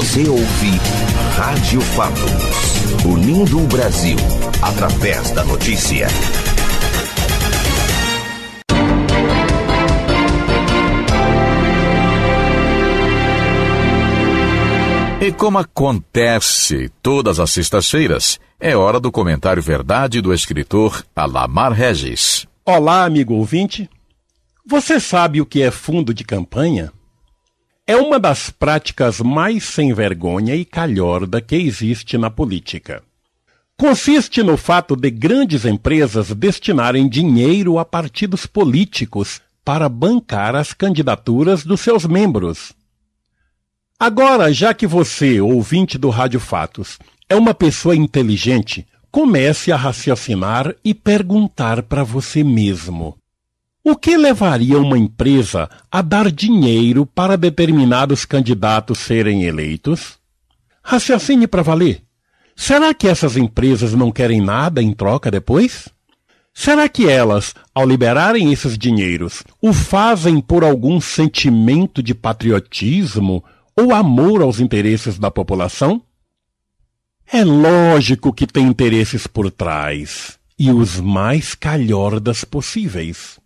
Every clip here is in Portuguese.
Você ouve Rádio Fatos, unindo o Brasil através da notícia. E como acontece todas as sextas-feiras, é hora do comentário verdade do escritor Alamar Regis. Olá, amigo ouvinte. Você sabe o que é fundo de campanha? é uma das práticas mais sem vergonha e calhorda que existe na política. Consiste no fato de grandes empresas destinarem dinheiro a partidos políticos para bancar as candidaturas dos seus membros. Agora, já que você, ouvinte do Rádio Fatos, é uma pessoa inteligente, comece a raciocinar e perguntar para você mesmo: o que levaria uma empresa a dar dinheiro para determinados candidatos serem eleitos? Raciocine para valer. Será que essas empresas não querem nada em troca depois? Será que elas, ao liberarem esses dinheiros, o fazem por algum sentimento de patriotismo ou amor aos interesses da população? É lógico que tem interesses por trás, e os mais calhordas possíveis.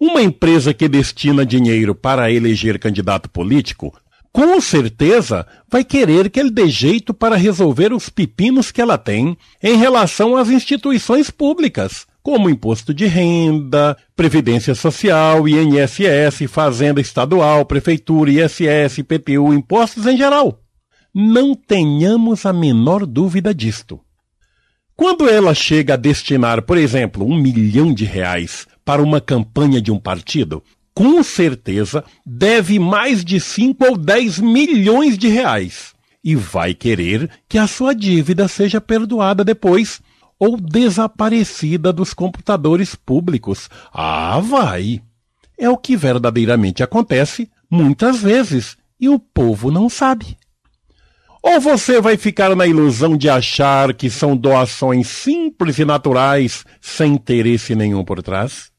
Uma empresa que destina dinheiro para eleger candidato político, com certeza vai querer que ele dê jeito para resolver os pepinos que ela tem em relação às instituições públicas, como imposto de renda, previdência social, INSS, fazenda estadual, prefeitura, ISS, PPU, impostos em geral. Não tenhamos a menor dúvida disto. Quando ela chega a destinar, por exemplo, um milhão de reais para uma campanha de um partido, com certeza deve mais de 5 ou 10 milhões de reais e vai querer que a sua dívida seja perdoada depois ou desaparecida dos computadores públicos. Ah, vai! É o que verdadeiramente acontece muitas vezes e o povo não sabe. Ou você vai ficar na ilusão de achar que são doações simples e naturais, sem interesse nenhum por trás?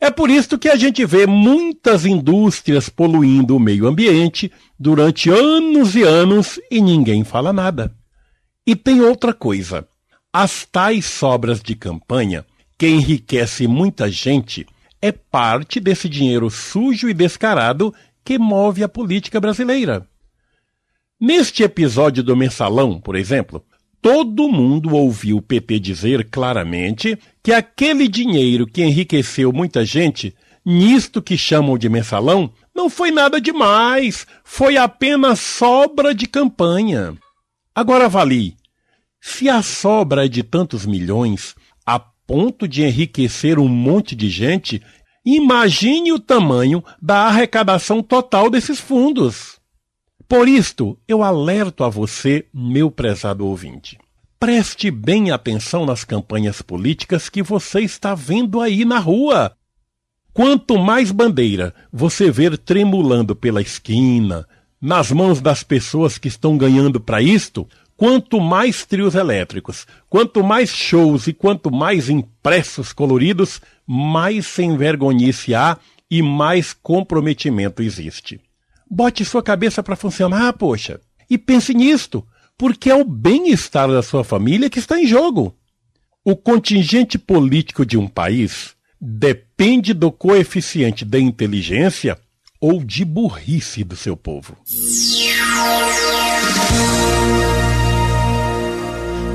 É por isso que a gente vê muitas indústrias poluindo o meio ambiente durante anos e anos e ninguém fala nada. E tem outra coisa: as tais sobras de campanha, que enriquece muita gente, é parte desse dinheiro sujo e descarado que move a política brasileira. Neste episódio do Mensalão, por exemplo, todo mundo ouviu o PP dizer claramente que aquele dinheiro que enriqueceu muita gente, nisto que chamam de mensalão, não foi nada demais, foi apenas sobra de campanha. Agora vale: Se a sobra é de tantos milhões, a ponto de enriquecer um monte de gente, imagine o tamanho da arrecadação total desses fundos. Por isto, eu alerto a você, meu prezado ouvinte. Preste bem atenção nas campanhas políticas que você está vendo aí na rua. Quanto mais bandeira você ver tremulando pela esquina, nas mãos das pessoas que estão ganhando para isto, quanto mais trios elétricos, quanto mais shows e quanto mais impressos coloridos, mais sem vergonhice há e mais comprometimento existe. Bote sua cabeça para funcionar, poxa. E pense nisto, porque é o bem-estar da sua família que está em jogo. O contingente político de um país depende do coeficiente da inteligência ou de burrice do seu povo.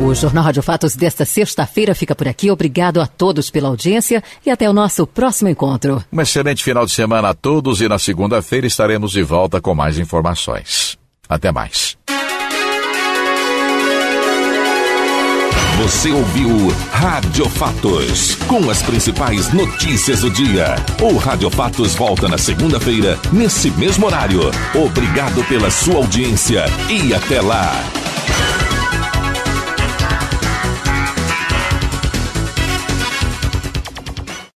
O Jornal Rádio Fatos desta sexta-feira fica por aqui. Obrigado a todos pela audiência e até o nosso próximo encontro. Um excelente final de semana a todos e na segunda-feira estaremos de volta com mais informações. Até mais. Você ouviu Rádio Fatos, com as principais notícias do dia. O Rádio Fatos volta na segunda-feira, nesse mesmo horário. Obrigado pela sua audiência e até lá.